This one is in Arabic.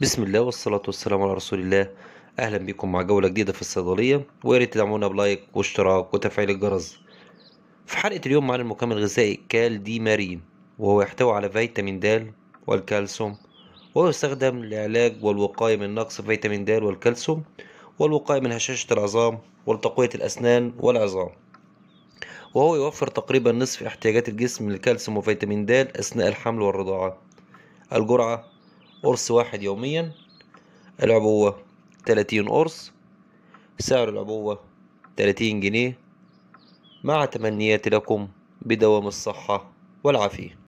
بسم الله والصلاة والسلام على رسول الله أهلا بكم مع جولة جديدة في الصيدلية ويا ريت تدعمونا بلايك واشتراك وتفعيل الجرس في حلقة اليوم معانا المكمل الغذائي كال دي مارين وهو يحتوي على فيتامين د والكالسيوم وهو يستخدم للعلاج والوقاية من نقص فيتامين د والكالسيوم والوقاية من هشاشة العظام ولتقوية الأسنان والعظام وهو يوفر تقريبا نصف احتياجات الجسم للكالسيوم وفيتامين د أثناء الحمل والرضاعة الجرعة قرص واحد يوميا العبوة تلاتين قرص سعر العبوة تلاتين جنيه مع تمنياتي لكم بدوام الصحة والعافية